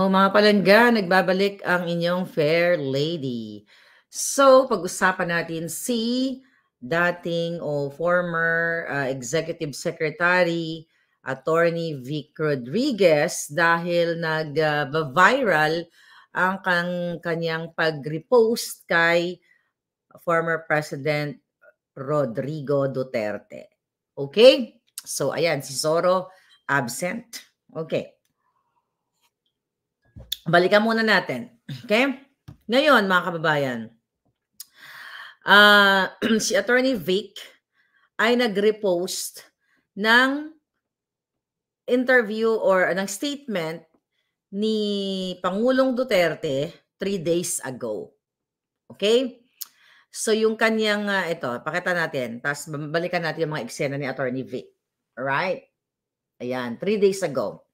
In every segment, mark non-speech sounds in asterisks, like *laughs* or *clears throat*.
O oh, mga palangga, nagbabalik ang inyong fair lady. So, pag-usapan natin si dating o former uh, Executive Secretary Attorney Vic Rodriguez dahil nag-viral ah, uh, ang kang, kanyang pag-repost kay former President Rodrigo Duterte. Okay? So, ayan, si Zoro absent. Okay. Balikan muna natin. Okay? Ngayon, mga kababayan, uh, *clears throat* si Attorney Vic ay nag-repost ng interview or ah, ng statement ni Pangulong Duterte three days ago. Okay? So yung kanyang, uh, ito, pakita natin. Tapos balikan natin yung mga eksena ni Attorney Vic. Alright? Ayan, three days ago.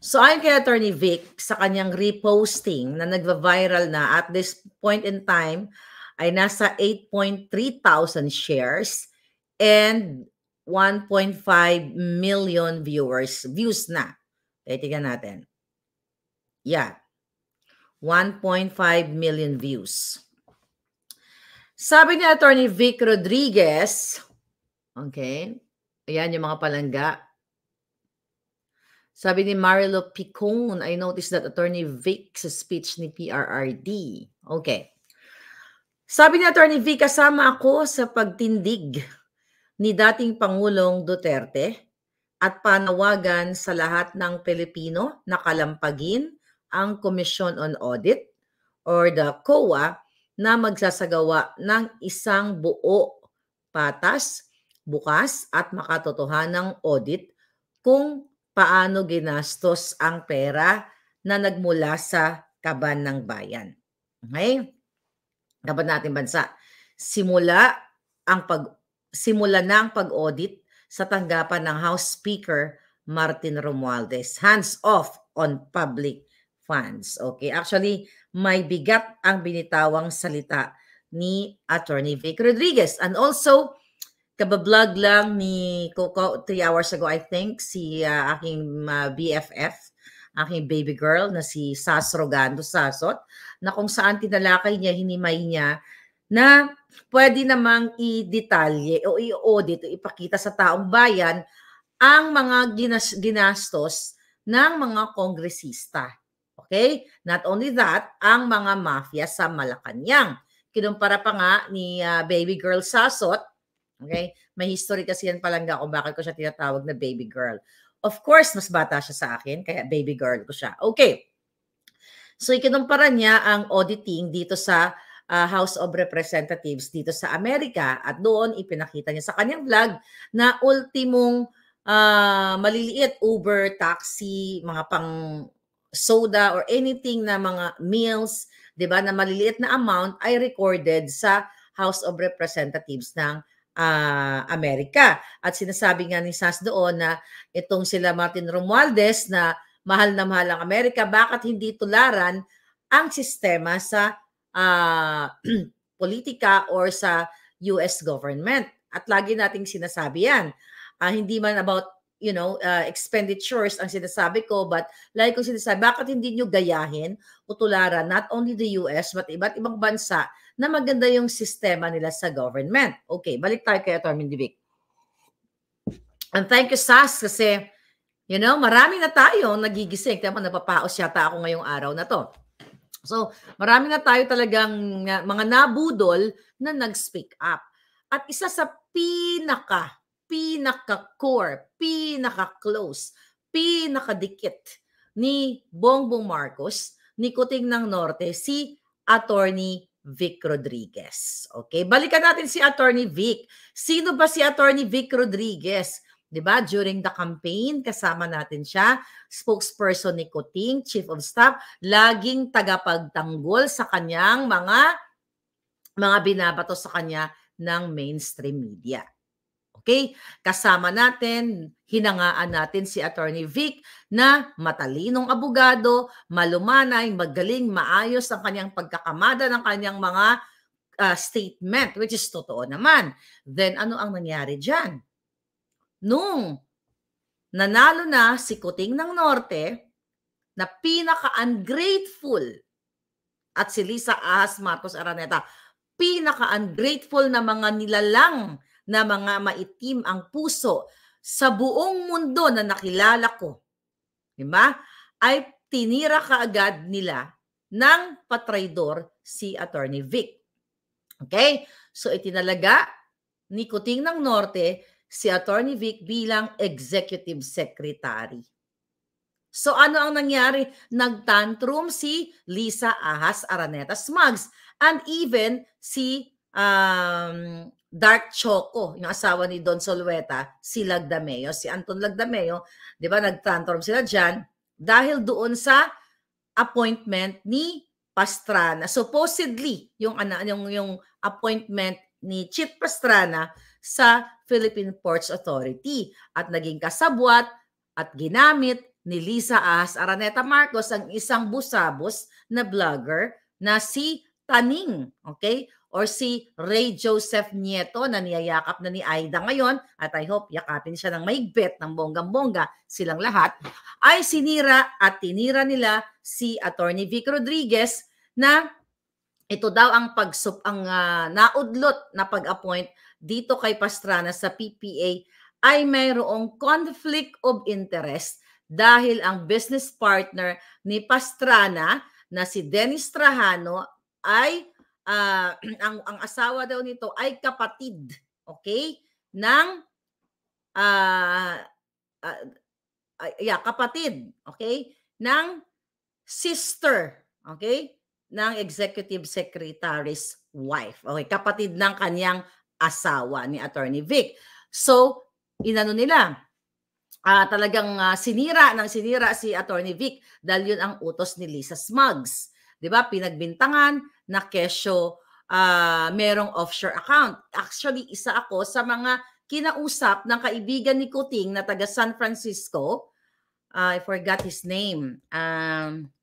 So ayon kay Attorney Vic sa kanyang reposting na nagva-viral na at this point in time ay nasa 8.3 thousand shares and 1.5 million viewers views na. Titingnan natin. Yeah. 1.5 million views. Sabi ni Attorney Vic Rodriguez, okay, ayan yung mga palangga, sabi ni Marilo Picon, I noticed that Attorney Vic sa speech ni PRRD. Okay. Sabi ni Attorney Vic, kasama ako sa pagtindig ni dating Pangulong Duterte at panawagan sa lahat ng Pilipino na kalampagin ang Commission on Audit or the COA na magsasagawa ng isang buo patas, bukas at makatotohanang audit kung paano ginastos ang pera na nagmula sa kaban ng bayan. Okay? Kaban natin bansa. Simula ang pag simula na ang pag-audit sa tanggapan ng House Speaker Martin Romualdez. Hands off on public funds. Okay, actually may bigat ang binitawang salita ni Attorney Vic Rodriguez and also kabablog lang ni Coco three hours ago, I think, si uh, aking uh, BFF, aking baby girl na si Sas Rogando Sasot, na kung saan tinalakay niya, hinimay niya, na pwede namang i-detalye o i-audit o ipakita sa taong bayan ang mga ginas- ginastos ng mga kongresista. Okay? Not only that, ang mga mafia sa Malacanang. Kinumpara pa nga ni uh, baby girl Sasot Okay? May history kasi yan palangga kung bakit ko siya tinatawag na baby girl. Of course, mas bata siya sa akin, kaya baby girl ko siya. Okay. So, ikinumpara niya ang auditing dito sa uh, House of Representatives dito sa Amerika at doon ipinakita niya sa kanyang vlog na ultimong uh, maliliit Uber, taxi, mga pang soda or anything na mga meals, 'di ba, na maliliit na amount ay recorded sa House of Representatives ng uh, Amerika. At sinasabi nga ni SAS doon na itong sila Martin Romualdez na mahal na mahal ang Amerika, bakit hindi tularan ang sistema sa uh, *clears throat* politika or sa US government? At lagi nating sinasabi yan. Uh, hindi man about you know, uh, expenditures ang sinasabi ko, but like ko sinasabi, bakit hindi nyo gayahin o tularan not only the US, but iba't ibang bansa na maganda yung sistema nila sa government. Okay, balik tayo kay Atty. Divic. And thank you, Sas, kasi, you know, marami na tayo nagigising. Tama, napapaos yata ako ngayong araw na to. So, marami na tayo talagang mga nabudol na nag-speak up. At isa sa pinaka, pinaka-core, pinaka-close, pinaka-dikit ni Bongbong Marcos, ni Kuting ng Norte, si Attorney Vic Rodriguez. Okay, balikan natin si Attorney Vic. Sino ba si Attorney Vic Rodriguez? 'Di ba? During the campaign kasama natin siya, spokesperson ni Kuting, chief of staff, laging tagapagtanggol sa kanyang mga mga binabato sa kanya ng mainstream media. Okay? Kasama natin, hinangaan natin si Attorney Vic na matalinong abogado, malumanay, magaling, maayos ang kanyang pagkakamada ng kanyang mga uh, statement, which is totoo naman. Then ano ang nangyari dyan? Nung nanalo na si Kuting ng Norte, na pinaka-ungrateful at si Lisa Ahas Marcos Araneta, pinaka-ungrateful na mga nilalang na mga maitim ang puso sa buong mundo na nakilala ko. Di ba? Ay tinira kaagad nila ng patraydor si Attorney Vic. Okay? So itinalaga ni Kuting ng Norte si Attorney Vic bilang Executive Secretary. So ano ang nangyari? Nagtantrum si Lisa Ahas Araneta Smugs and even si um, Dark Choco, yung asawa ni Don Solueta, si Lagdameo. Si Anton Lagdameo, di ba, nagtantrum sila dyan dahil doon sa appointment ni Pastrana. Supposedly, yung, yung, yung appointment ni Chit Pastrana sa Philippine Ports Authority at naging kasabwat at ginamit ni Lisa Ahas Araneta Marcos ang isang busabos na vlogger na si Taning, okay? or si Ray Joseph Nieto na niyayakap na ni Aida ngayon at I hope yakapin siya ng maigbet ng bonggang-bongga silang lahat ay sinira at tinira nila si Attorney Vic Rodriguez na ito daw ang pagsup ang uh, naudlot na pag-appoint dito kay Pastrana sa PPA ay mayroong conflict of interest dahil ang business partner ni Pastrana na si Dennis Trajano ay uh, *clears throat* ang, ang asawa daw nito ay kapatid, okay, ng, uh, uh, yeah, kapatid, okay, ng sister, okay, ng executive secretary's wife. Okay, kapatid ng kanyang asawa ni Attorney Vic. So, inano nila, uh, talagang uh, sinira ng sinira si Attorney Vic dahil yun ang utos ni Lisa Smugs. 'Di ba? Pinagbintangan na kesyo uh, merong offshore account. Actually, isa ako sa mga kinausap ng kaibigan ni Kuting na taga San Francisco. Uh, I forgot his name. Um,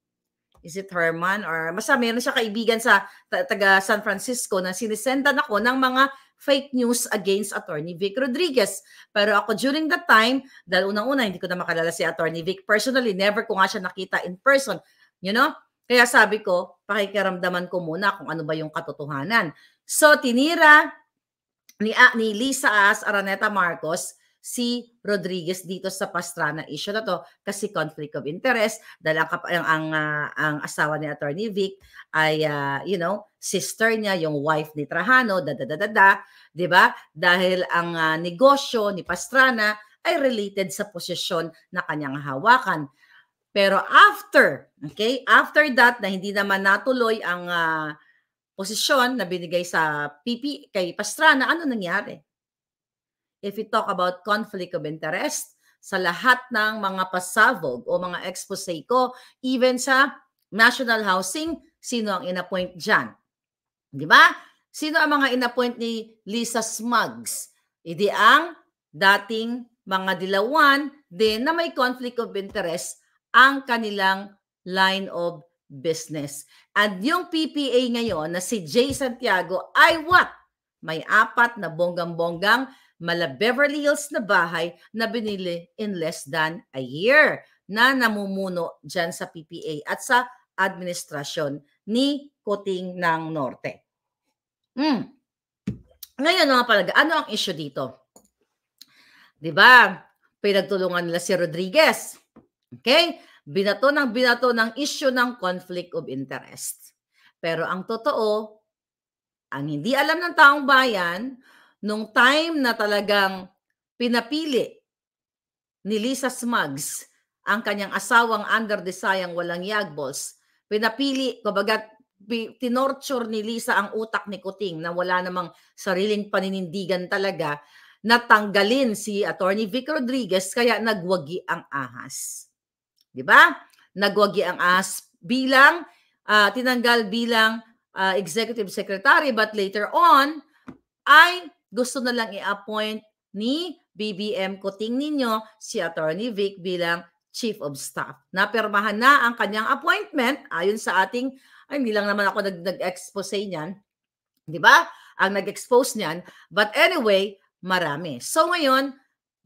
is it Herman? Or basta meron siya kaibigan sa taga San Francisco na sinisendan ako ng mga fake news against Attorney Vic Rodriguez. Pero ako during that time, dahil unang-una hindi ko na makalala si Attorney Vic personally, never ko nga siya nakita in person. You know? Kaya sabi ko, pakikiramdaman ko muna kung ano ba yung katotohanan. So, tinira ni, uh, ni Lisa As Araneta Marcos si Rodriguez dito sa Pastrana issue na to kasi conflict of interest dahil ang, ang, ang, ah, ang asawa ni Attorney Vic ay, uh, you know, sister niya, yung wife ni Trajano, da da da da, da di ba? Dahil ang uh, negosyo ni Pastrana ay related sa posisyon na kanyang hawakan. Pero after, okay, after that na hindi naman natuloy ang uh, posisyon na binigay sa PP kay Pastrana, ano nangyari? If you talk about conflict of interest, sa lahat ng mga pasabog o mga expose ko, even sa National Housing, sino ang inappoint diyan? Di ba? Sino ang mga inappoint ni Lisa Smugs? Idi e ang dating mga dilawan din na may conflict of interest ang kanilang line of business. At yung PPA ngayon na si Jay Santiago ay what? May apat na bonggang-bonggang mala Beverly Hills na bahay na binili in less than a year na namumuno dyan sa PPA at sa administrasyon ni Kuting ng Norte. Mm. Ngayon mga palaga, ano ang issue dito? 'Di ba? Pinagtulungan nila si Rodriguez Okay? Binato ng binato ng issue ng conflict of interest. Pero ang totoo, ang hindi alam ng taong bayan, nung time na talagang pinapili ni Lisa Smugs ang kanyang asawang under the sayang walang yagbols, pinapili, kumbaga tinorture ni Lisa ang utak ni Kuting na wala namang sariling paninindigan talaga natanggalin si Attorney Vic Rodriguez kaya nagwagi ang ahas. Di ba? Nagwagi ang ASP bilang, uh, tinanggal bilang uh, executive secretary but later on ay gusto na lang i-appoint ni BBM Kuting ninyo si Attorney Vic bilang Chief of Staff. Napermahan na ang kanyang appointment ayon sa ating, ay, hindi lang naman ako nag, nag-expose niyan, di ba? Ang nag-expose niyan. But anyway, marami. So ngayon,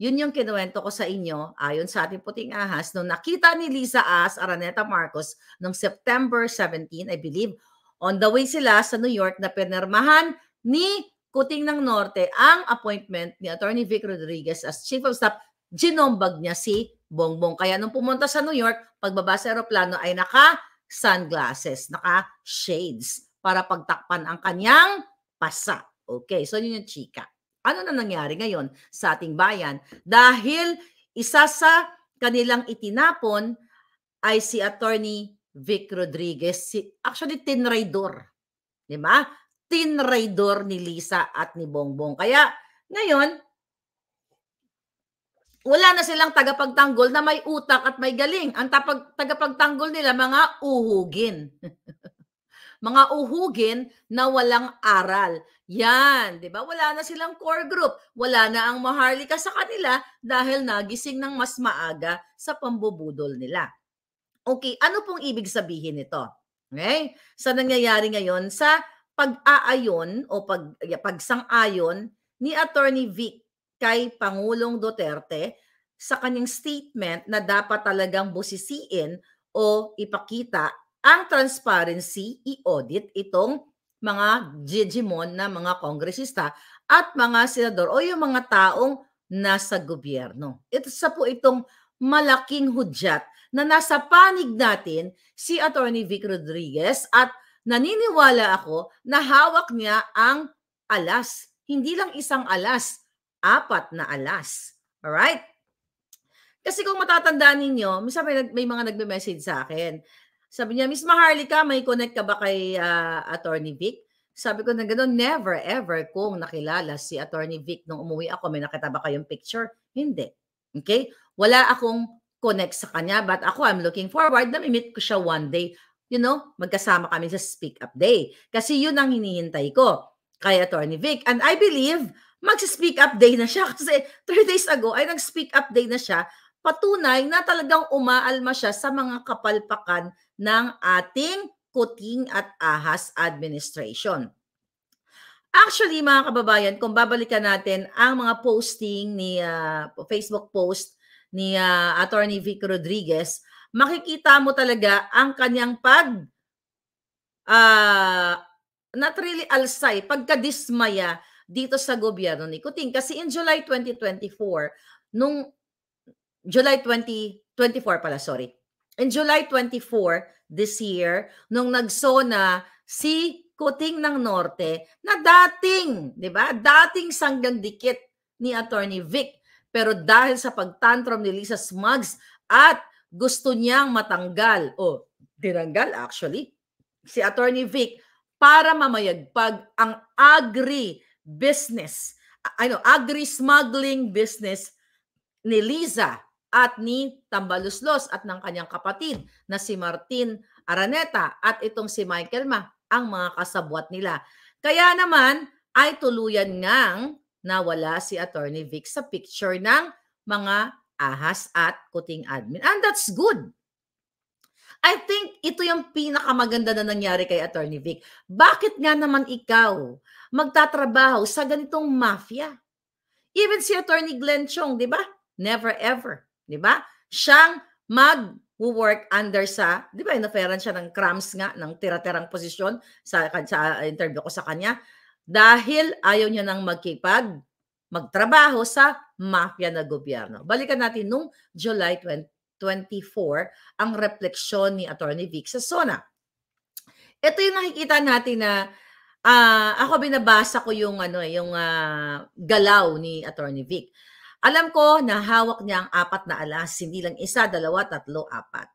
yun yung kinuwento ko sa inyo ayon sa ating puting ahas nung nakita ni Lisa As Araneta Marcos noong September 17, I believe. On the way sila sa New York na pinermahan ni Kuting ng Norte ang appointment ni Attorney Vic Rodriguez as Chief of Staff. Ginombag niya si Bongbong. Kaya nung pumunta sa New York, pagbaba sa aeroplano ay naka sunglasses, naka shades para pagtakpan ang kanyang pasa. Okay, so yun yung chika. Ano na nangyari ngayon sa ating bayan? Dahil isa sa kanilang itinapon ay si Attorney Vic Rodriguez. Si, actually, tinraidor. Di ba? Tinraidor ni Lisa at ni Bongbong. Kaya ngayon, wala na silang tagapagtanggol na may utak at may galing. Ang tapag, tagapagtanggol nila, mga uhugin. *laughs* mga uhugin na walang aral. Yan, 'di ba? Wala na silang core group, wala na ang maharlika sa kanila dahil nagising ng mas maaga sa pambubudol nila. Okay, ano pong ibig sabihin nito? Okay? Sa nangyayari ngayon sa pag-aayon o pag pagsang-ayon ni Attorney Vic kay Pangulong Duterte sa kanyang statement na dapat talagang busisiin o ipakita ang transparency i-audit itong mga Digimon na mga kongresista at mga senador o yung mga taong nasa gobyerno. Ito sa po itong malaking hudyat na nasa panig natin si Attorney Vic Rodriguez at naniniwala ako na hawak niya ang alas. Hindi lang isang alas, apat na alas. Alright? Kasi kung matatandaan ninyo, may, may mga nagme-message sa akin sabi niya, Miss Maharlika, may connect ka ba kay uh, Attorney Vic? Sabi ko na gano'n, never ever kung nakilala si Attorney Vic nung umuwi ako, may nakita ba kayong picture? Hindi. Okay? Wala akong connect sa kanya but ako I'm looking forward na meet ko siya one day. You know, magkasama kami sa Speak Up Day. Kasi yun ang hinihintay ko kay Attorney Vic. And I believe, mag-speak up day na siya *laughs* kasi three days ago ay nag-speak up day na siya patunay na talagang umaalma siya sa mga kapalpakan ng ating Kuting at Ahas Administration. Actually, mga kababayan, kung babalikan natin ang mga posting ni uh, Facebook post ni uh, Attorney Vic Rodriguez, makikita mo talaga ang kanyang pag uh, not really alsay, pagkadismaya dito sa gobyerno ni Kuting. Kasi in July 2024, nung July 20, 24 pala, sorry. In July 24 this year, nung nagsona si Kuting ng Norte na dating, di ba? Dating sanggang dikit ni Attorney Vic. Pero dahil sa pagtantrum ni Lisa Smugs at gusto niyang matanggal, o oh, tinanggal actually, si Attorney Vic para mamayagpag ang agri business, ano, agri smuggling business ni Liza at ni Tambaluslos at ng kanyang kapatid na si Martin Araneta at itong si Michael Ma ang mga kasabwat nila. Kaya naman ay tuluyan ngang nawala si Attorney Vic sa picture ng mga ahas at kuting admin. And that's good. I think ito yung pinakamaganda na nangyari kay Attorney Vic. Bakit nga naman ikaw magtatrabaho sa ganitong mafia? Even si Attorney Glenn Chong, di ba? Never ever 'di ba? Siyang mag-work under sa, 'di ba, inoferan siya ng crumbs nga ng tiraterang posisyon sa, sa interview ko sa kanya dahil ayaw niya nang magkipag magtrabaho sa mafia na gobyerno. Balikan natin nung July 20, 24 ang refleksyon ni Attorney Vic sa SONA. Ito yung nakikita natin na uh, ako binabasa ko yung ano eh, yung uh, galaw ni Attorney Vic. Alam ko na hawak niya ang apat na alas, hindi lang isa, dalawa, tatlo, apat.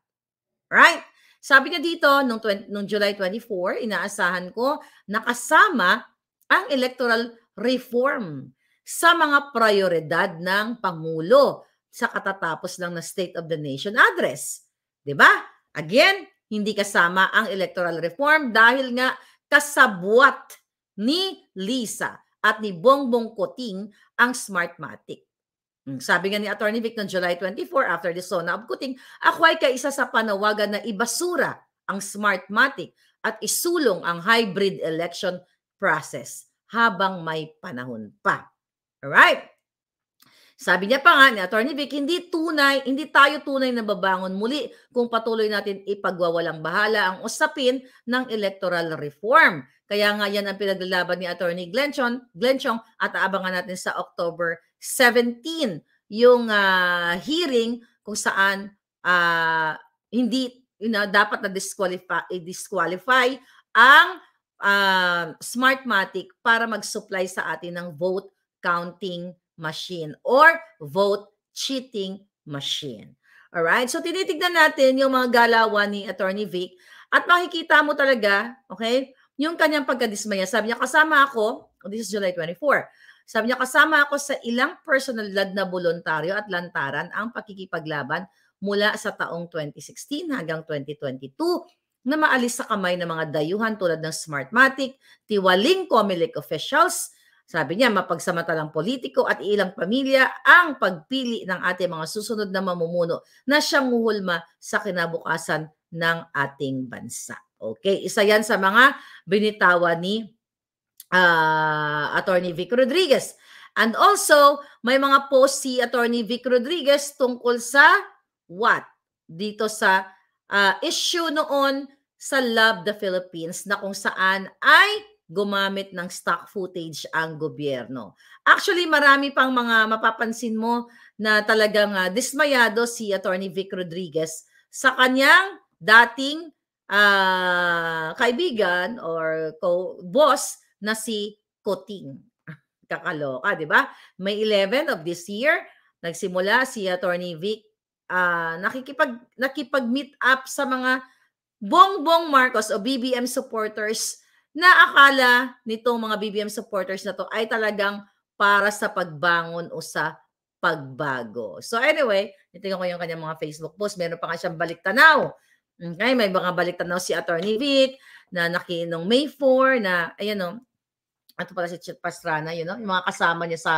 Right? Sabi niya dito, nung, 20, nung July 24, inaasahan ko nakasama ang electoral reform sa mga prioridad ng Pangulo sa katatapos lang na State of the Nation address. ba? Diba? Again, hindi kasama ang electoral reform dahil nga kasabwat ni Lisa at ni Bongbong Koting ang Smartmatic. Mm, sabi nga ni Attorney Vic noong July 24 after the SONA abkuting, ako ay kaisa sa panawagan na ibasura ang Smartmatic at isulong ang hybrid election process habang may panahon pa. Alright? Sabi niya pa nga ni Attorney Vic, hindi tunay, hindi tayo tunay na babangon muli kung patuloy natin ipagwawalang bahala ang usapin ng electoral reform. Kaya nga yan ang pinaglalaban ni Attorney Glenchon, Glenchong at aabangan natin sa October 17 yung uh, hearing kung saan uh, hindi you know, dapat na disqualify eh, disqualify ang uh, Smartmatic para mag-supply sa atin ng vote counting machine or vote cheating machine. All right? So tinitingnan natin yung mga galawan ni Attorney Vic at makikita mo talaga, okay? Yung kanyang pagkadismaya. Sabi niya, kasama ako, oh, this is July 24. Sabi niya, kasama ako sa ilang personalidad na voluntaryo at lantaran ang pakikipaglaban mula sa taong 2016 hanggang 2022 na maalis sa kamay ng mga dayuhan tulad ng Smartmatic, tiwaling Comelec officials, sabi niya, mapagsamantalang politiko at ilang pamilya ang pagpili ng ating mga susunod na mamumuno na siyang uhulma sa kinabukasan ng ating bansa. Okay, isa yan sa mga binitawan ni uh, Attorney Vic Rodriguez. And also, may mga post si Attorney Vic Rodriguez tungkol sa what? Dito sa uh, issue noon sa Love the Philippines na kung saan ay gumamit ng stock footage ang gobyerno. Actually, marami pang mga mapapansin mo na talagang uh, dismayado si Attorney Vic Rodriguez sa kanyang dating uh, kaibigan or co-boss na si Coting. Kakaloka, di ba? May 11 of this year, nagsimula si Attorney Vic uh, nakikipag, nakipag-meet up sa mga bongbong Marcos o BBM supporters na akala nitong mga BBM supporters na to ay talagang para sa pagbangon o sa pagbago. So anyway, nitingnan ko yung kanyang mga Facebook post. Meron pa nga siyang baliktanaw. Okay, may mga baliktanaw si Attorney Vic na nakiinong May 4 na, ayan o, oh, ito pala si Chet Pastrana, you know, yung mga kasama niya sa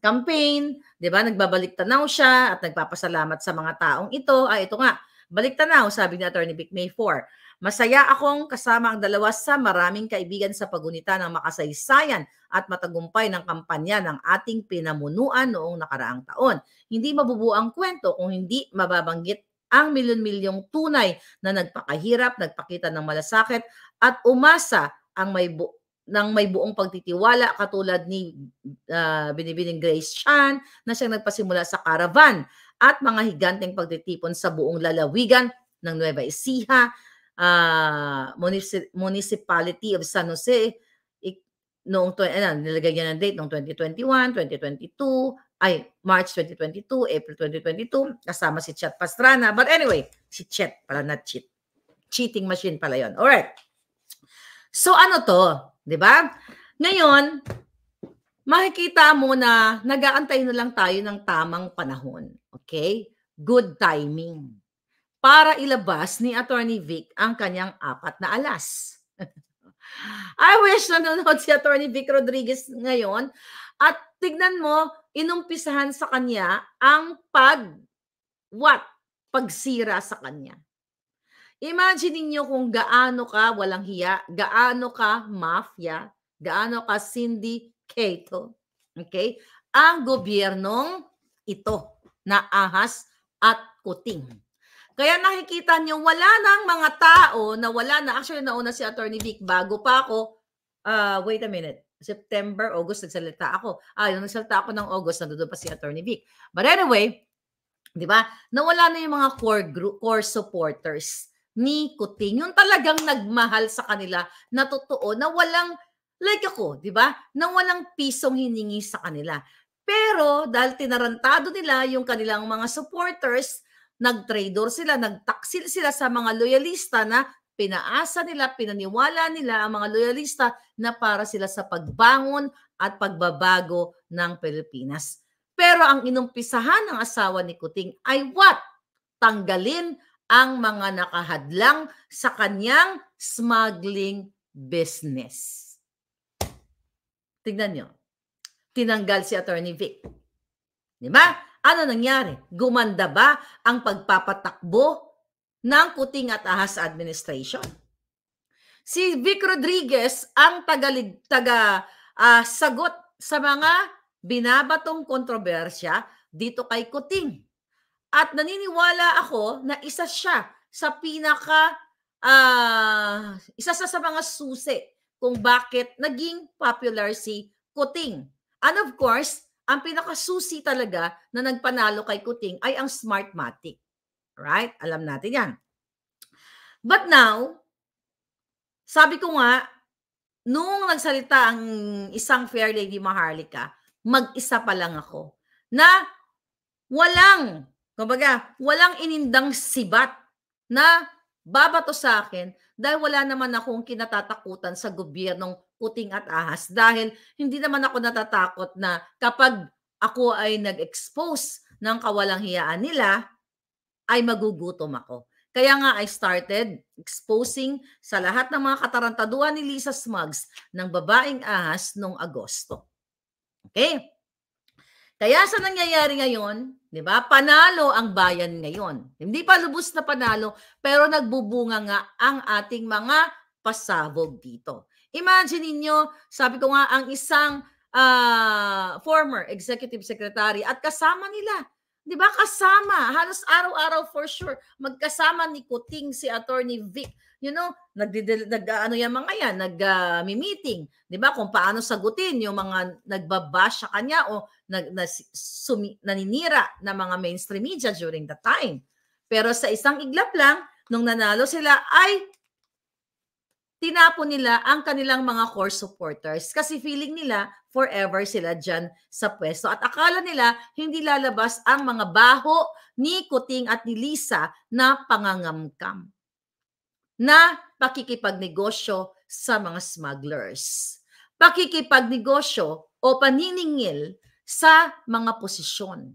campaign, 'di ba? Nagbabalik tanaw siya at nagpapasalamat sa mga taong ito. Ay ah, ito nga, balik tanaw, sabi ni Attorney Vic May 4. Masaya akong kasama ang dalawa sa maraming kaibigan sa pagunita ng makasaysayan at matagumpay ng kampanya ng ating pinamunuan noong nakaraang taon. Hindi mabubuo ang kwento kung hindi mababanggit ang milyon-milyong tunay na nagpakahirap, nagpakita ng malasakit at umasa ang may bu- ng may buong pagtitiwala katulad ni uh, Binibining Grace Chan na siyang nagpasimula sa caravan at mga higanteng pagtitipon sa buong lalawigan ng Nueva Ecija, uh, Municipality of San Jose noong ano, nilagay niya ng date noong 2021, 2022, ay March 2022, April 2022, kasama si Chet Pastrana. But anyway, si Chet pala, not cheat. Cheating machine pala yon. Alright. So ano to? 'Di ba? Ngayon, makikita mo na nagaantay na lang tayo ng tamang panahon. Okay? Good timing. Para ilabas ni Attorney Vic ang kanyang apat na alas. *laughs* I wish na nanonood si Attorney Vic Rodriguez ngayon at tignan mo, inumpisahan sa kanya ang pag what? Pagsira sa kanya. Imagine niyo kung gaano ka walang hiya, gaano ka mafia, gaano ka syndicate. Okay? Ang gobyernong ito na ahas at kuting. Kaya nakikita niyo wala nang mga tao na wala na actually nauna si Attorney Vic bago pa ako uh, wait a minute. September, August, nagsalita ako. Ah, yung nagsalita ako ng August, nandoon pa si Attorney Vic. But anyway, di ba, nawala na yung mga core, group, core supporters ni Kuting. Yung talagang nagmahal sa kanila na totoo, na walang, like ako, di ba? Na walang pisong hiningi sa kanila. Pero dahil tinarantado nila yung kanilang mga supporters, nag-trader sila, nagtaksil sila sa mga loyalista na pinaasa nila, pinaniwala nila ang mga loyalista na para sila sa pagbangon at pagbabago ng Pilipinas. Pero ang inumpisahan ng asawa ni Kuting ay what? Tanggalin ang mga nakahadlang sa kanyang smuggling business. Tignan nyo. Tinanggal si Attorney Vic. Di ba? Ano nangyari? Gumanda ba ang pagpapatakbo ng kuting at ahas administration? Si Vic Rodriguez ang tagalig, taga uh, sagot sa mga binabatong kontrobersya dito kay Kuting. At naniniwala ako na isa siya sa pinaka uh, isa sa, sa mga susi kung bakit naging popular si Kuting. And of course, ang pinakasusi talaga na nagpanalo kay Kuting ay ang Smartmatic. Right? Alam natin yan. But now, sabi ko nga, nung nagsalita ang isang fair lady Maharlika, mag-isa pa lang ako na walang Kumbaga, walang inindang sibat na babato sa akin dahil wala naman akong kinatatakutan sa gobyernong puting at ahas dahil hindi naman ako natatakot na kapag ako ay nag-expose ng kawalang hiyaan nila, ay magugutom ako. Kaya nga I started exposing sa lahat ng mga katarantaduan ni Lisa Smugs ng babaeng ahas noong Agosto. Okay? Kaya sa nangyayari ngayon, 'Di ba? Panalo ang bayan ngayon. Hindi pa lubos na panalo, pero nagbubunga nga ang ating mga pasabog dito. Imagine niyo, sabi ko nga ang isang uh, former executive secretary at kasama nila 'di ba kasama halos araw-araw for sure magkasama ni Kuting si Attorney Vic you know nagdidel, nag ano yan mga yan nag uh, ah, meeting 'di ba kung paano sagutin yung mga nagbabasya kanya o na, na sumi, naninira ng mga mainstream media during the time. Pero sa isang iglap lang, nung nanalo sila, ay tinapo nila ang kanilang mga core supporters kasi feeling nila forever sila dyan sa pwesto. At akala nila hindi lalabas ang mga baho ni Kuting at ni Lisa na pangangamkam na pakikipagnegosyo sa mga smugglers. Pakikipagnegosyo o paniningil sa mga posisyon.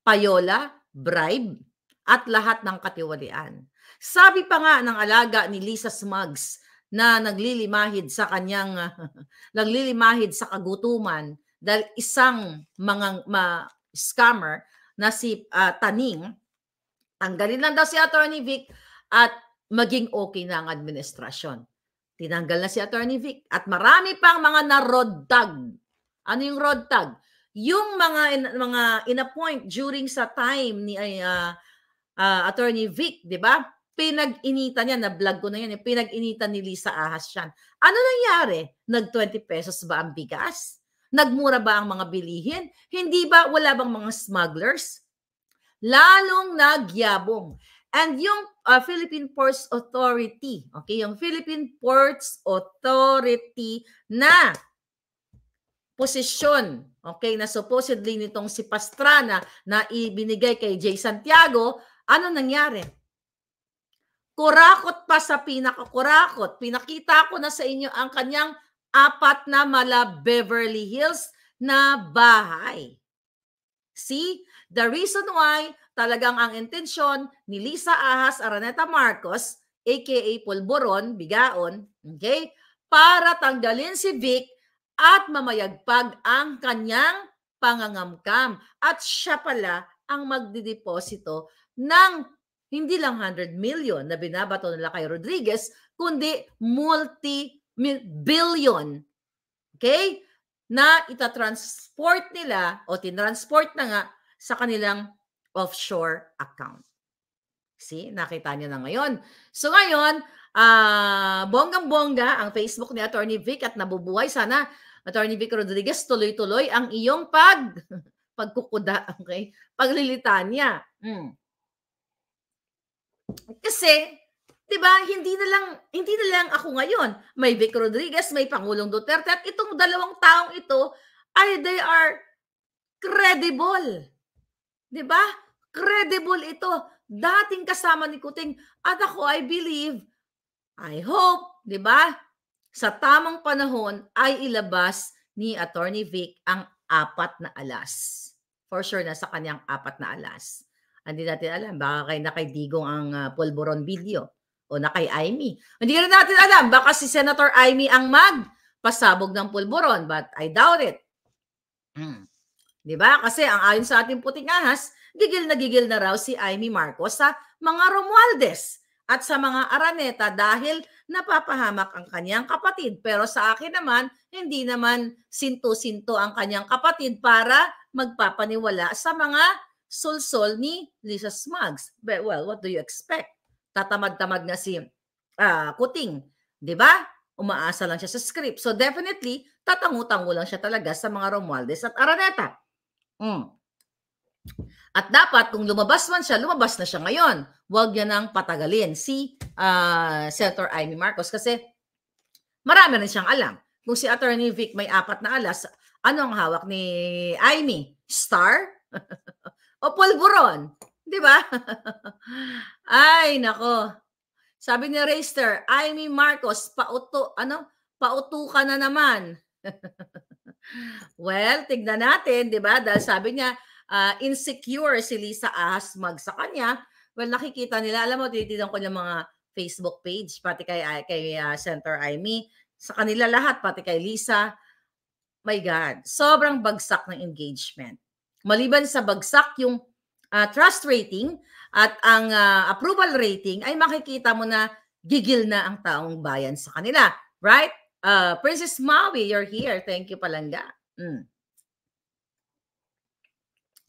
Payola, bribe, at lahat ng katiwalian. Sabi pa nga ng alaga ni Lisa Smugs na naglilimahid sa kanyang *laughs* naglilimahid sa kagutuman dahil isang mga ma, scammer na si uh, Taning tanggalin lang daw si Attorney Vic at maging okay na ang administrasyon. Tinanggal na si Attorney Vic at marami pang mga na-road tag. Ano yung road tag? yung mga mga inappoint during sa time ni uh, uh, attorney Vic, 'di ba? Pinag-inita niya na vlog ko na 'yan, eh, pinag-inita ni Lisa Ahas 'yan. Ano nangyari? Nag 20 pesos ba ang bigas? Nagmura ba ang mga bilihin? Hindi ba wala bang mga smugglers? Lalong nagyabong. And yung uh, Philippine Ports Authority, okay, yung Philippine Ports Authority na posisyon okay, na supposedly nitong si Pastrana na ibinigay kay Jay Santiago, ano nangyari? Kurakot pa sa pinakakurakot. Pinakita ko na sa inyo ang kanyang apat na mala Beverly Hills na bahay. See, the reason why talagang ang intensyon ni Lisa Ahas Araneta Marcos, aka Polboron, Bigaon, okay, para tanggalin si Vic at mamayagpag ang kanyang pangangamkam. At siya pala ang magdideposito ng hindi lang 100 million na binabato nila kay Rodriguez, kundi multi-billion. Okay? Na itatransport nila o tinransport na nga sa kanilang offshore account. See, nakita niyo na ngayon. So ngayon, uh, ah, bonggang-bongga ang Facebook ni Attorney Vic at nabubuhay. Sana Attorney Vic Rodriguez, tuloy-tuloy ang iyong pag pagkukuda, *laughs* okay? Paglilitanya. Mm. Kasi, 'di ba, hindi na lang hindi na lang ako ngayon. May Vic Rodriguez, may Pangulong Duterte at itong dalawang taong ito ay they are credible. 'Di ba? Credible ito. Dating kasama ni Kuting at ako I believe I hope, 'di ba? sa tamang panahon ay ilabas ni Attorney Vic ang apat na alas. For sure na sa kanyang apat na alas. Hindi natin alam. Baka kay na kay Digong ang uh, ah, polboron video o na kay Aimee. Hindi na natin alam. Baka si Senator Aimee ang magpasabog ng polboron but I doubt it. Hmm. 'Di ba? Kasi ang ayon sa ating puting ahas, gigil na gigil na raw si Aimee Marcos sa mga Romualdez at sa mga Araneta dahil napapahamak ang kanyang kapatid. Pero sa akin naman, hindi naman sinto-sinto ang kanyang kapatid para magpapaniwala sa mga sulsol ni Lisa Smugs. But, well, what do you expect? Tatamad-tamad na si uh, Kuting, di ba? Umaasa lang siya sa script. So definitely, tatangutang tangu lang siya talaga sa mga Romualdez at Araneta. Mm. At dapat kung lumabas man siya, lumabas na siya ngayon. Huwag niya nang patagalin si uh, Senator Amy Marcos kasi marami rin siyang alam. Kung si Attorney Vic may apat na alas, ano ang hawak ni Amy? Star? *laughs* o pulburon? Di ba? *laughs* Ay, nako. Sabi ni Rayster, Amy Marcos, pauto, ano? Pauto ka na naman. *laughs* well, tignan natin, di ba? Dahil sabi niya, uh, insecure si Lisa Asmag sa kanya, well, nakikita nila, alam mo, tinitinan ko ng mga Facebook page, pati kay, ah, kay uh, ah, Center Amy, sa kanila lahat, pati kay Lisa, my God, sobrang bagsak ng engagement. Maliban sa bagsak yung uh, trust rating at ang uh, approval rating, ay makikita mo na gigil na ang taong bayan sa kanila. Right? Uh, Princess Maui, you're here. Thank you Palanga. Mm.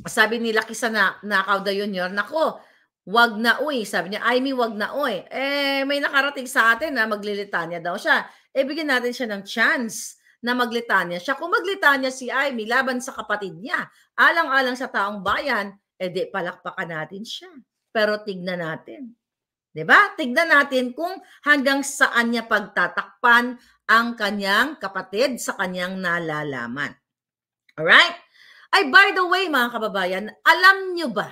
Sabi ni Lucky sa na, nakaw da junior, nako, wag na uy. Sabi niya, Amy, wag na uy. Eh, may nakarating sa atin na maglilitanya daw siya. Eh, bigyan natin siya ng chance na maglitanya siya. Kung maglitanya si Amy laban sa kapatid niya, alang-alang sa taong bayan, edi eh palakpakan natin siya. Pero tignan natin. 'Di ba? Tignan natin kung hanggang saan niya pagtatakpan ang kanyang kapatid sa kanyang nalalaman. All right? Ay, by the way, mga kababayan, alam nyo ba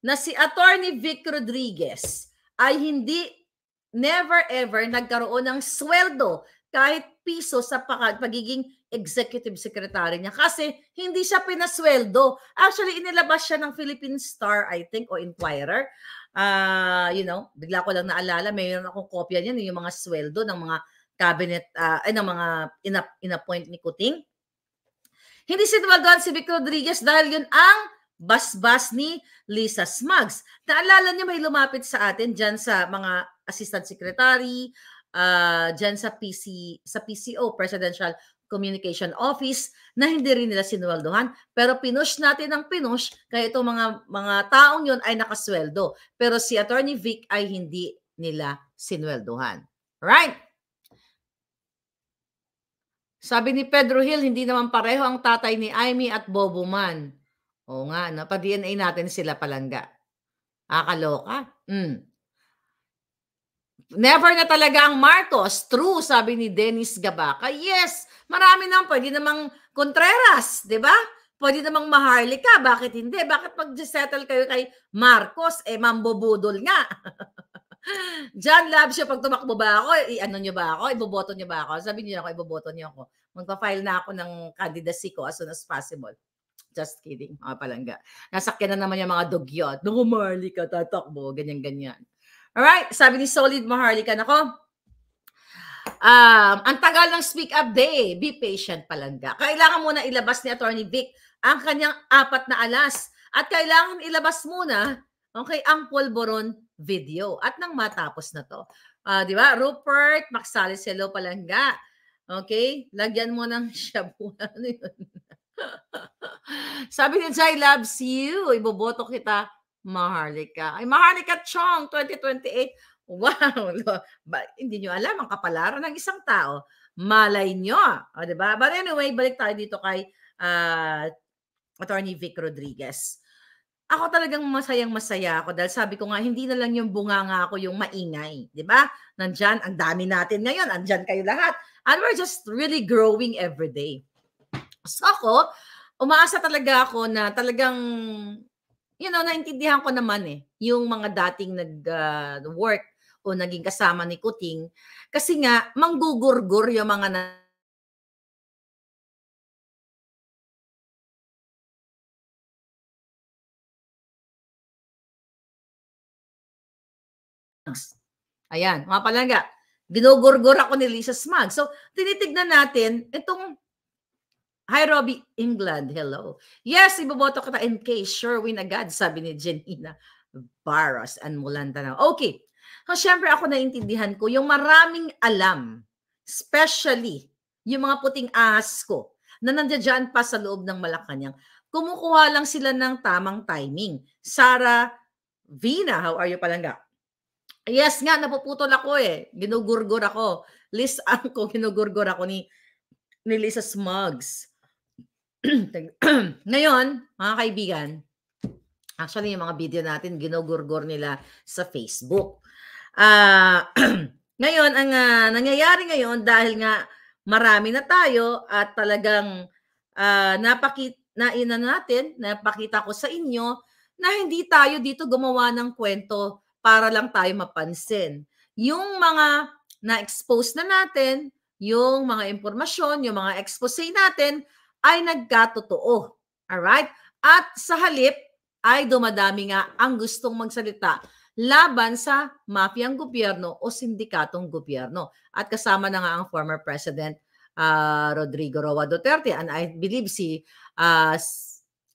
na si Attorney Vic Rodriguez ay hindi never ever nagkaroon ng sweldo kahit piso sa pagiging executive secretary niya kasi hindi siya pinasweldo. Actually, inilabas siya ng Philippine Star, I think, o Inquirer. Uh, you know, bigla ko lang naalala, mayroon akong kopya niyan, yung mga sweldo ng mga cabinet, uh, ay, ng mga in-appoint ni Kuting. Hindi si Dumagan si Victor Rodriguez dahil yun ang basbas ni Lisa Smugs. Naalala niyo may lumapit sa atin dyan sa mga assistant secretary, uh, dyan sa, PC, sa PCO, Presidential Communication Office, na hindi rin nila sinuwaldohan. Pero pinush natin ang pinush, kaya itong mga, mga taong yon ay nakasweldo. Pero si Attorney Vic ay hindi nila sinweldohan. Right? Sabi ni Pedro Hill, hindi naman pareho ang tatay ni Amy at Bobo man. Oo nga, no? pa-DNA natin sila palangga. Akaloka. Mm. Never na talaga ang Marcos. True, sabi ni Dennis Gabaka. Yes, marami nang pwede namang Contreras, di ba? Pwede namang Maharlika. Bakit hindi? Bakit pag-settle kayo kay Marcos? Eh, mambobudol nga. *laughs* John siya, pag tumakbo ba ako, i-ano nyo ba ako? Iboboto nyo ba ako? Sabi niyo ako, iboboto niyo ako. Magpa-file na ako ng candidacy ko as soon as possible. Just kidding, mga palangga. Nasakyan na naman yung mga dugyot. Nung umali ka, tatakbo, ganyan-ganyan. Alright, sabi ni Solid Maharlika, nako, um, ang tagal ng speak up day, be patient palangga. Kailangan muna ilabas ni Attorney Vic ang kanyang apat na alas at kailangan ilabas muna okay, ang polboron video. At nang matapos na to, uh, di ba? Rupert hello Palanga. Okay? Lagyan mo ng *laughs* shabu. Ano yun? Sabi ni Jai loves you. Iboboto kita, Maharlika. Ay, Maharlika Chong, 2028. Wow! *laughs* Ba, hindi nyo alam ang kapalaran ng isang tao. Malay nyo. O, ah, ba? But anyway, balik tayo dito kay uh, Attorney Vic Rodriguez ako talagang masayang masaya ako dahil sabi ko nga hindi na lang yung bunga nga ako yung maingay, 'di ba? Nandiyan ang dami natin ngayon, andiyan kayo lahat. And we're just really growing every day. So ako, umaasa talaga ako na talagang you know, naintindihan ko naman eh yung mga dating nag-work ah, uh, o naging kasama ni Kuting kasi nga manggugurgur yung mga na- Smags. Ayan, mga palangga. Ginugurgur ako ni Lisa Smags. So, tinitignan natin itong Hi, Robbie. England, hello. Yes, iboboto kita in case Sure, Sherwin agad, sabi ni Janina Barros and Mulanta na. Okay. So, syempre ako naintindihan ko yung maraming alam, especially yung mga puting ahas ko na nandiyan pa sa loob ng Malacanang. Kumukuha lang sila ng tamang timing. Sarah Vina, how are you palangga? Yes nga, napuputol ako eh. Ginugurgor ako. Liz *laughs* Angko, ginugurgor ako ni, ni Lisa Smugs. *clears throat* *clears throat* Ngayon, mga kaibigan, actually yung mga video natin, ginugurgor nila sa Facebook. Uh, *clears throat* ngayon, ang uh, nangyayari ngayon dahil nga marami na tayo at talagang uh, ah, napakita na ina natin, napakita ko sa inyo na hindi tayo dito gumawa ng kwento para lang tayo mapansin. Yung mga na-expose na natin, yung mga impormasyon, yung mga expose natin, ay nagkatotoo. Alright? At sa halip, ay dumadami nga ang gustong magsalita laban sa mafiyang gobyerno o sindikatong gobyerno. At kasama na nga ang former President uh, Rodrigo Roa Duterte and I believe si uh,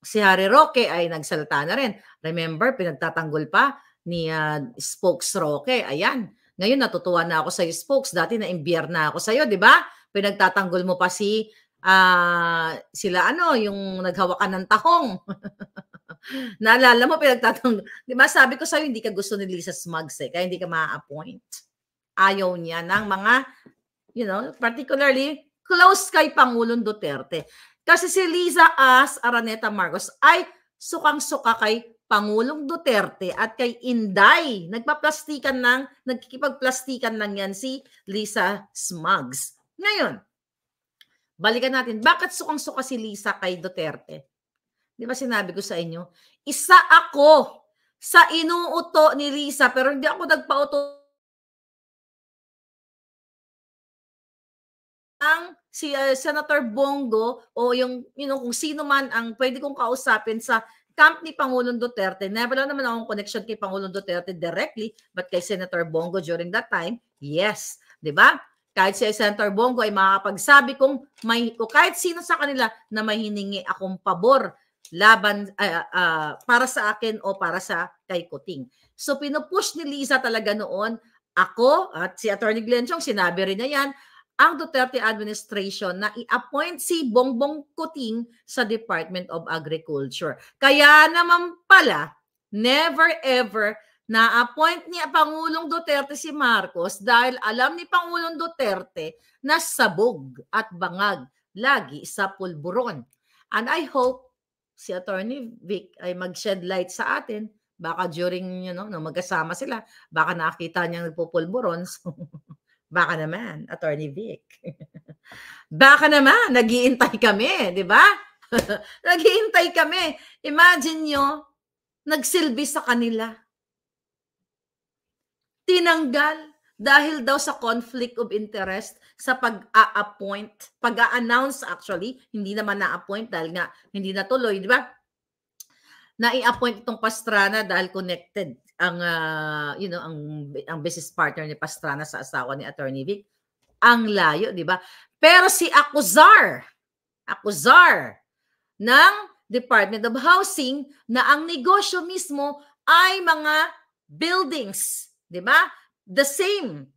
si Harry Roque ay nagsalita na rin. Remember, pinagtatanggol pa ni uh, Spokes Roque. Ayan. Ngayon natutuwa na ako sa Spokes. Dati na imbier na ako sa iyo, 'di ba? Pinagtatanggol mo pa si uh, sila ano, yung naghawakan ng tahong. *laughs* Naalala mo pinagtatanggol. 'Di ba? Sabi ko sa iyo hindi ka gusto ni Lisa Smugs eh, kaya hindi ka ma-appoint. Ayaw niya ng mga you know, particularly close kay Pangulong Duterte. Kasi si Liza As Araneta Marcos ay sukang-suka kay Pangulong Duterte at kay Inday. Nagpaplastikan ng, nagkikipagplastikan ng yan si Lisa Smugs. Ngayon, balikan natin, bakit sukang-suka si Lisa kay Duterte? Di ba sinabi ko sa inyo, isa ako sa inuuto ni Lisa pero hindi ako nagpauto ang si uh, Senator Bongo o yung you know, kung sino man ang pwede kong kausapin sa camp ni Pangulong Duterte, never wala naman akong connection kay Pangulong Duterte directly, but kay Senator Bongo during that time, yes. ba? Diba? Kahit si Senator Bongo ay makakapagsabi kung may, o kahit sino sa kanila na may hiningi akong pabor laban uh, uh, para sa akin o para sa kay Kuting. So pinupush ni Lisa talaga noon ako at si Attorney Glenn Chong, sinabi rin niya yan, ang Duterte administration na i-appoint si Bongbong Kuting sa Department of Agriculture. Kaya naman pala, never ever na-appoint ni Pangulong Duterte si Marcos dahil alam ni Pangulong Duterte na sabog at bangag lagi sa pulburon. And I hope si Attorney Vic ay mag-shed light sa atin. Baka during, you know, magkasama sila, baka nakita niya nagpupulburon. *laughs* So, Baka naman, Attorney Vic. *laughs* Baka naman, nagiintay kami, di ba? *laughs* nagiintay kami. Imagine nyo, nagsilbi sa kanila. Tinanggal dahil daw sa conflict of interest sa pag-a-appoint, pag-a-announce actually, hindi naman na-appoint dahil nga hindi natuloy, di ba? Na-i-appoint itong Pastrana dahil connected ang uh, you know ang ang business partner ni Pastrana sa asawa ni Attorney Vic ang layo di ba pero si Akuzar Akuzar ng Department of Housing na ang negosyo mismo ay mga buildings di ba the same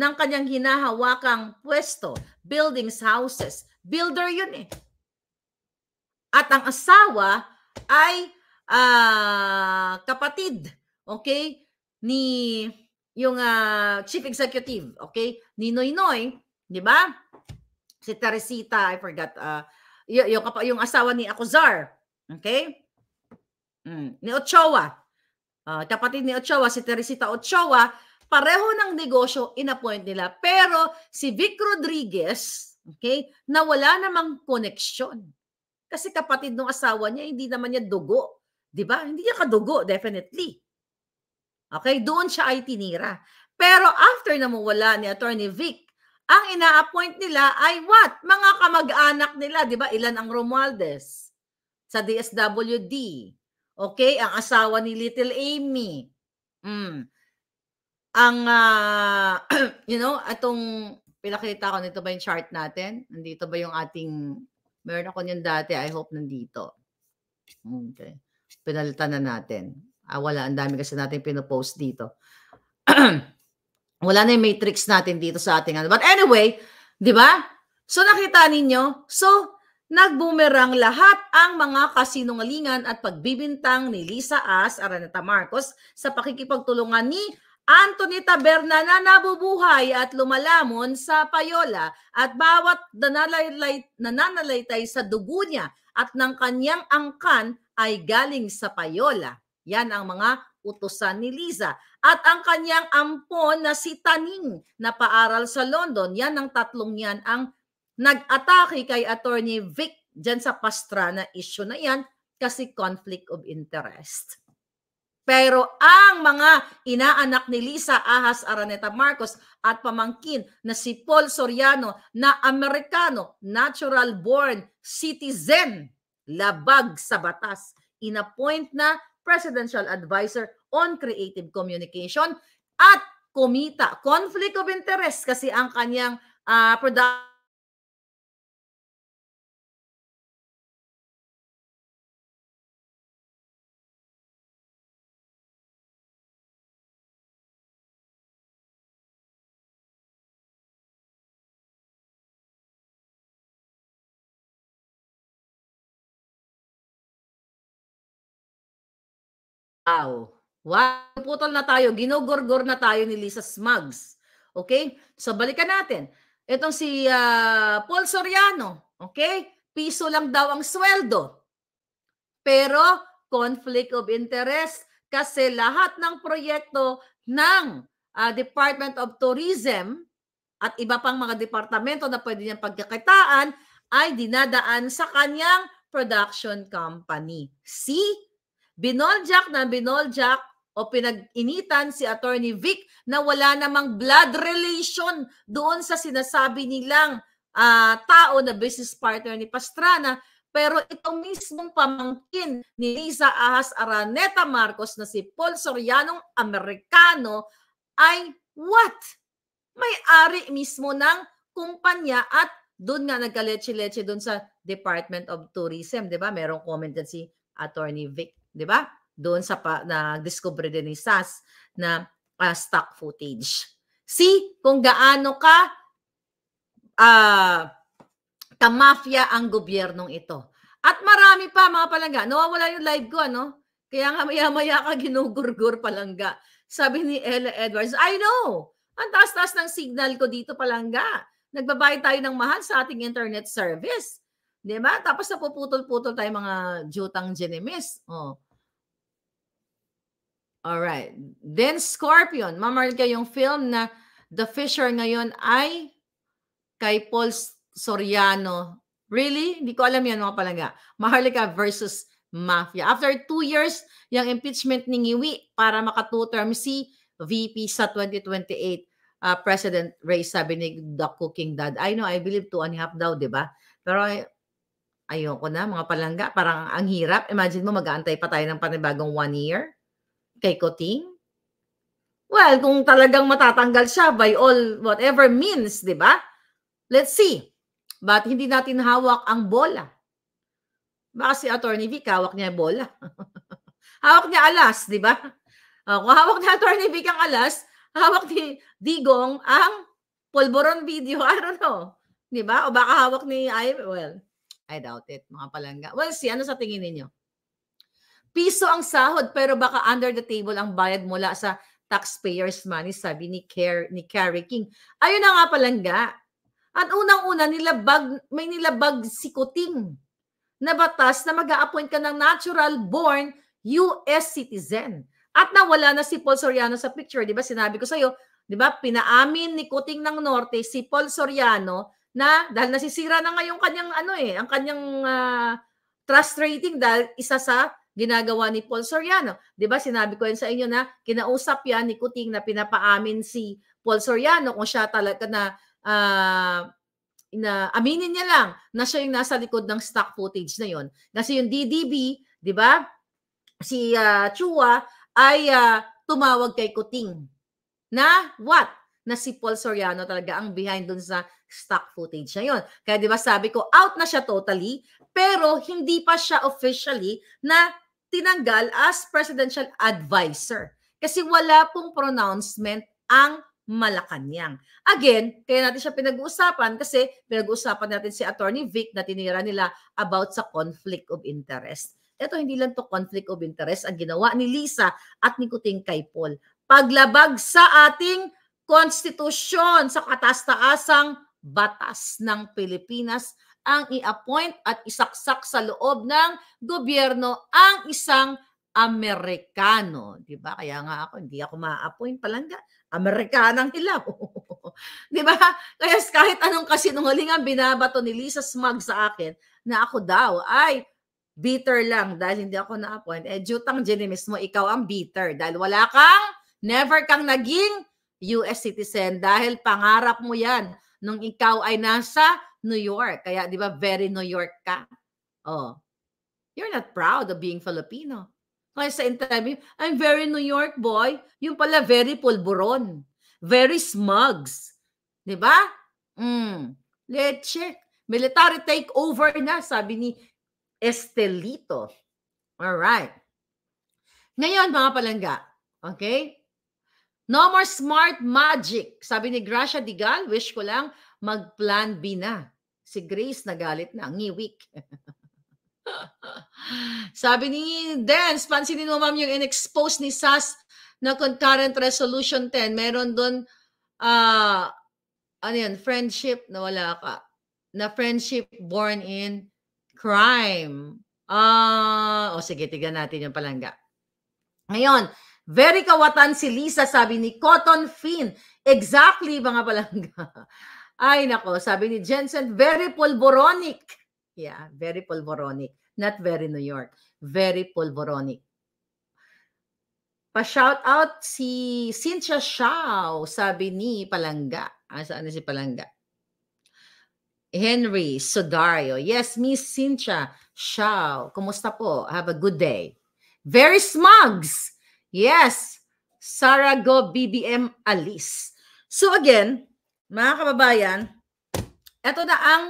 ng kanyang hinahawakang pwesto buildings houses builder yun eh at ang asawa ay uh, kapatid okay, ni yung uh, chief executive, okay, ni Noy Noy, di ba? Si Teresita, I forgot, uh, y- yung, yung asawa ni Acuzar, okay? Mm, ni Ochoa. Uh, kapatid ni Ochoa, si Teresita Ochoa, pareho ng negosyo, inappoint nila. Pero si Vic Rodriguez, okay, na wala namang koneksyon. Kasi kapatid ng asawa niya, hindi naman niya dugo. Di ba? Hindi niya kadugo, definitely. Okay, doon siya ay tinira. Pero after na mawala ni Attorney Vic, ang ina-appoint nila ay what? Mga kamag-anak nila, 'di ba? Ilan ang Romualdez sa DSWD. Okay, ang asawa ni Little Amy. Mm. Ang uh, *clears throat* you know, atong pinakita ko nito ba yung chart natin? Nandito ba yung ating meron ako niyan dati, I hope nandito. Okay. Pinalitan na natin. Ah, wala. Ang dami kasi natin pinopost dito. *clears throat* wala na yung matrix natin dito sa ating ano. But anyway, di ba? So nakita ninyo? So, Nagbumerang lahat ang mga kasinungalingan at pagbibintang ni Lisa As, Araneta Marcos, sa pakikipagtulungan ni Anthony Taberna na nabubuhay at lumalamon sa payola at bawat nananalaytay sa dugo niya at ng kanyang angkan ay galing sa payola. Yan ang mga utusan ni Liza. At ang kanyang ampon na si Taning na paaral sa London, yan ang tatlong yan ang nag-atake kay Attorney Vic dyan sa Pastrana issue na yan kasi conflict of interest. Pero ang mga inaanak ni Lisa Ahas Araneta Marcos at pamangkin na si Paul Soriano na Amerikano, natural born citizen, labag sa batas. Inappoint na Presidential Advisor on Creative Communication at kumita. Conflict of interest kasi ang kanyang uh, ah, production Wow. Wow, putol na tayo. Ginogorgor na tayo ni Lisa Smugs. Okay? So balikan natin. Itong si uh, Paul Soriano, okay? Piso lang daw ang sweldo. Pero conflict of interest kasi lahat ng proyekto ng uh, Department of Tourism at iba pang mga departamento na pwede niyang pagkakitaan ay dinadaan sa kanyang production company. See? Binoljak ng binoljak o pinag-initan si Attorney Vic na wala namang blood relation doon sa sinasabi nilang uh, tao na business partner ni Pastrana pero itong mismong pamangkin ni Lisa Ahas Araneta Marcos na si Paul Sorianong Amerikano ay what? May-ari mismo ng kumpanya at doon nga nagka-leche-leche doon sa Department of Tourism, di ba? Merong comment din si Attorney Vic. 'di ba? Doon sa pa, na-discover din ni SAS na uh, stock footage. See kung gaano ka uh, kamafia ang gobyernong ito. At marami pa mga palangga. Nawawala yung live ko, ano? Kaya nga maya-maya ka ginugurgur palangga. Sabi ni Ella Edwards, I know! Ang taas-taas ng signal ko dito palangga. Nagbabayad tayo ng mahal sa ating internet service. Di ba? Tapos napuputol-putol tayo mga jutang genemis. Oh. Alright. Then Scorpion. Mamaril kayo yung film na The Fisher ngayon ay kay Paul Soriano. Really? Hindi ko alam yan mga palaga. Maharlika versus Mafia. After two years, yung impeachment ni Ngiwi para maka term si VP sa 2028 uh, ah, President race, sabi ni The Cooking Dad. I know, I believe two and a half daw, di ba? Pero Ayoko na, mga palangga. Parang ang hirap. Imagine mo, mag-aantay pa tayo ng panibagong one year kay Koting. Well, kung talagang matatanggal siya by all whatever means, di ba? Let's see. But hindi natin hawak ang bola. Baka si Attorney Vic, hawak niya bola. *laughs* hawak niya alas, di ba? Uh, kung hawak ni Attorney Vic ang alas, hawak ni Digong ang polboron video. *laughs* I don't know. Di ba? O baka hawak ni I, well, I doubt it, mga palangga. Well, si ano sa tingin ninyo? Piso ang sahod pero baka under the table ang bayad mula sa taxpayers money, sabi ni, Care, ni Carrie King. Ayun na nga palangga. At unang-una, nilabag, may nilabag si Kuting na batas na mag appoint ka ng natural-born US citizen. At nawala na si Paul Soriano sa picture. Di ba sinabi ko sa iyo, di ba pinaamin ni Kuting ng Norte si Paul Soriano na dahil nasisira na ngayon kanyang ano eh, ang kanyang uh, trust rating dahil isa sa ginagawa ni Paul Soriano. 'Di ba sinabi ko yan sa inyo na kinausap yan ni Kuting na pinapaamin si Paul Soriano kung siya talaga na uh, ah, na aminin niya lang na siya yung nasa likod ng stock footage na yon. Kasi yung DDB, 'di ba? Si uh, Chua ay uh, tumawag kay Kuting na what? Na si Paul Soriano talaga ang behind dun sa stock footage na yun. Kaya di ba sabi ko, out na siya totally, pero hindi pa siya officially na tinanggal as presidential advisor. Kasi wala pong pronouncement ang Malacanang. Again, kaya natin siya pinag-uusapan kasi pinag-uusapan natin si Attorney Vic na tinira nila about sa conflict of interest. Ito hindi lang to conflict of interest ang ginawa ni Lisa at ni Kuting kay Paul. Paglabag sa ating konstitusyon sa katastaasang batas ng Pilipinas ang i-appoint at isaksak sa loob ng gobyerno ang isang Amerikano, 'di ba? Kaya nga ako hindi ako ma-appoint palangga. Amerikanang hilaw. *laughs* 'Di ba? Kaya kahit anong kasinungalingan binabato ni Lisa Smug sa akin na ako daw ay bitter lang dahil hindi ako na-appoint. Eh, jutang Jenny mismo, ikaw ang bitter dahil wala kang, never kang naging US citizen dahil pangarap mo yan nung ikaw ay nasa New York. Kaya di ba very New York ka? Oh. You're not proud of being Filipino. Kaya sa interview, I'm very New York boy. Yung pala very pulburon. Very smugs. Di ba? Mm. Let's check. Military takeover na, sabi ni Estelito. All right. Ngayon, mga palangga, okay? No more smart magic. Sabi ni Gracia Digal, wish ko lang mag-plan B na. Si Grace nagalit na, ngiwik. *laughs* Sabi ni Dance, pansinin mo ma'am yung in-expose ni SAS na concurrent resolution 10. Meron doon, uh, ah, ano yun, friendship na wala ka. Na friendship born in crime. Ah, uh, o oh, sige, tigan natin yung palangga. Ngayon, Very kawatan si Lisa, sabi ni Cotton Finn. Exactly, mga palangga. *laughs* Ay, nako, sabi ni Jensen, very polvoronic. Yeah, very polvoronic. Not very New York. Very polvoronic. Pa-shout out si Cynthia Shaw, sabi ni Palangga. Asaan ah, na si Palangga? Henry Sodario. Yes, Miss Cynthia Shaw. Kumusta po? Have a good day. Very smugs Yes, Sarah Go BBM Alice. So again, mga kababayan, eto na ang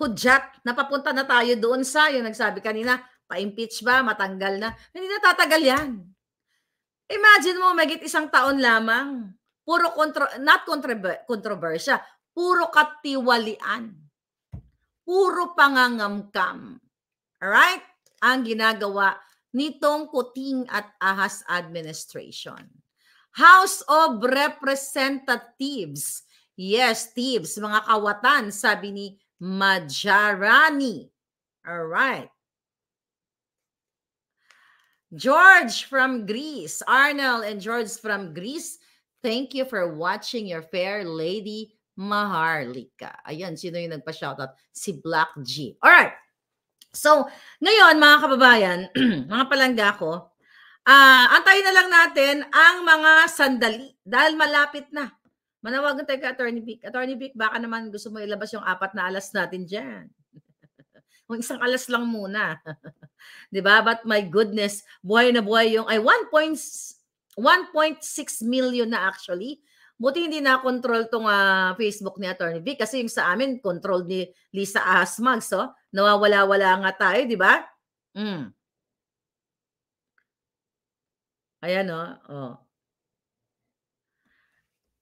hudyat. Napapunta na tayo doon sa, yung nagsabi kanina, pa-impeach ba, matanggal na. Hindi na tatagal yan. Imagine mo, magit isang taon lamang. Puro kontro, not controver, puro katiwalian. Puro pangangamkam. Alright? Ang ginagawa nitong Kuting at Ahas Administration. House of Representatives. Yes, thieves, mga kawatan, sabi ni Majarani. All right. George from Greece, Arnold and George from Greece, thank you for watching your fair lady Maharlika. Ayan, sino yung nagpa-shoutout? Si Black G. All right. So, ngayon mga kababayan, *clears throat* mga palangga ko, uh, antayin na lang natin ang mga sandali dahil malapit na. Manawagan tayo kay Attorney Vic. Attorney Vic, baka naman gusto mo ilabas yung apat na alas natin dyan. Kung *laughs* isang alas lang muna. *laughs* 'Di ba? But my goodness, buhay na buhay yung ay 1.6 million na actually Buti hindi na control tong uh, Facebook ni Attorney Vic kasi yung sa amin controlled ni Lisa Asmag so oh. nawawala-wala nga tayo, di ba? Mm. Ayan oh. oh.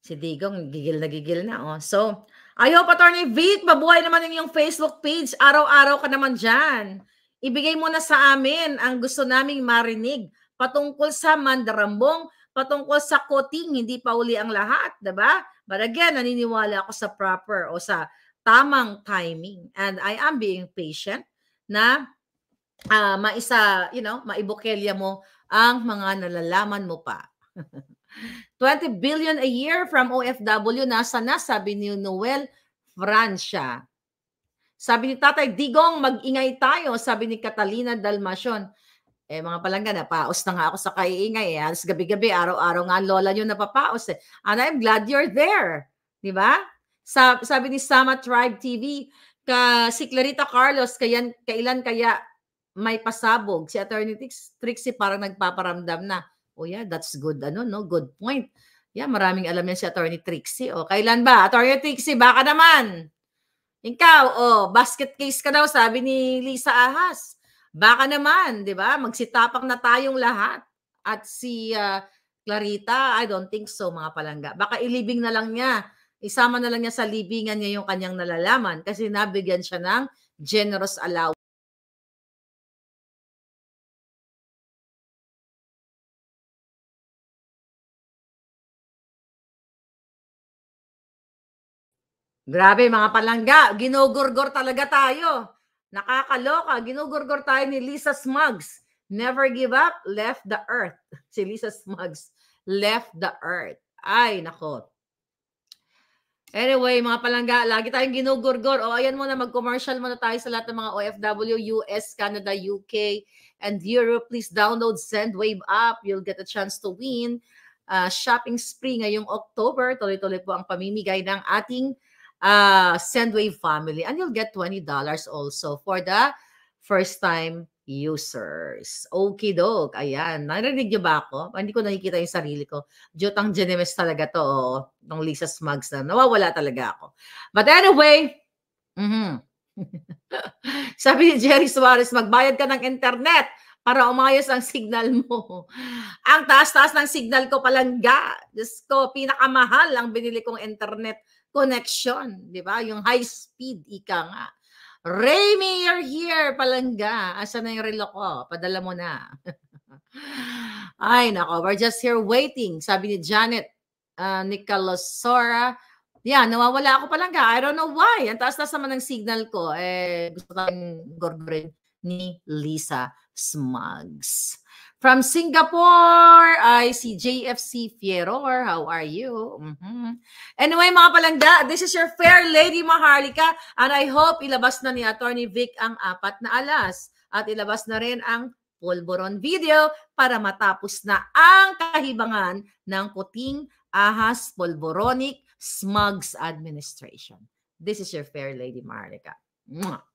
Si Digong gigil na gigil na oh. So, I hope Attorney Vic mabuhay naman yung iyong Facebook page. Araw-araw ka naman diyan. Ibigay mo na sa amin ang gusto naming marinig patungkol sa mandarambong patungkol sa coating, hindi pa uli ang lahat, 'di ba? But again, naniniwala ako sa proper o sa tamang timing and I am being patient na uh, maisa, you know, maibukelya mo ang mga nalalaman mo pa. 20 *laughs* billion a year from OFW nasa na sabi ni Noel Francia. Sabi ni Tatay Digong, mag-ingay tayo, sabi ni Catalina Dalmacion. Eh mga palangga, napaos na nga ako sa kaiingay. Eh. Alas gabi-gabi, araw-araw nga lola nyo napapaos. Eh. And I'm glad you're there. Di ba? Sa, sabi ni Sama Tribe TV, ka, si Clarita Carlos, kayan, kailan kaya may pasabog? Si Attorney Trixie parang nagpaparamdam na. Oh yeah, that's good. Ano, no? Good point. Yeah, maraming alam yan si Attorney Trixie. Oh, kailan ba? Attorney Trixie, baka naman. Ikaw, oh, basket case ka daw, sabi ni Lisa Ahas. Baka naman, 'di ba? Magsitapang na tayong lahat. At si uh, Clarita, I don't think so mga palangga. Baka ilibing na lang niya. Isama na lang niya sa libingan niya yung kanyang nalalaman kasi nabigyan siya ng generous allowance. Grabe mga palangga, ginogorgor talaga tayo. Nakakaloka, ginugurgor tayo ni Lisa Smugs. Never give up, left the earth. *laughs* Si Lisa Smugs, left the earth. Ay, nako. Anyway, mga palangga, lagi tayong ginugurgor. O, ayan muna, mag-commercial muna tayo sa lahat ng mga OFW, US, Canada, UK, and Europe. Please download Sendwave app. You'll get a chance to win. Uh, shopping spree ngayong October. Tuloy-tuloy po ang pamimigay ng ating uh, Sendwave family. And you'll get $20 also for the first-time users. Okay, dog. Ayan. Narinig niyo ba ako? Hindi ko nakikita yung sarili ko. Jotang Genemes talaga to. Oh, ng Lisa Smugs na nawawala talaga ako. But anyway, mm-hmm. *laughs* sabi ni Jerry Suarez, magbayad ka ng internet para umayos ang signal mo. Ang taas-taas ng signal ko ga. Diyos ko, pinakamahal ang binili kong internet connection, di ba? Yung high speed, ika nga. Raimi, you're here, palangga. Asa na yung relo ko? Padala mo na. *laughs* Ay, nako, we're just here waiting. Sabi ni Janet uh, ah, Nicolosora, yeah, nawawala ako palangga. I don't know why. Ang taas-taas naman ng signal ko. Eh, gusto tayong gorgorin ni Lisa Smugs. From Singapore ay si JFC Fieror. How are you? Mm-hmm. Anyway mga palangga, this is your fair lady Maharlika and I hope ilabas na ni Attorney Vic ang apat na alas at ilabas na rin ang Polboron video para matapos na ang kahibangan ng kuting ahas polboronic smugs administration. This is your fair lady Marlica. Mwah.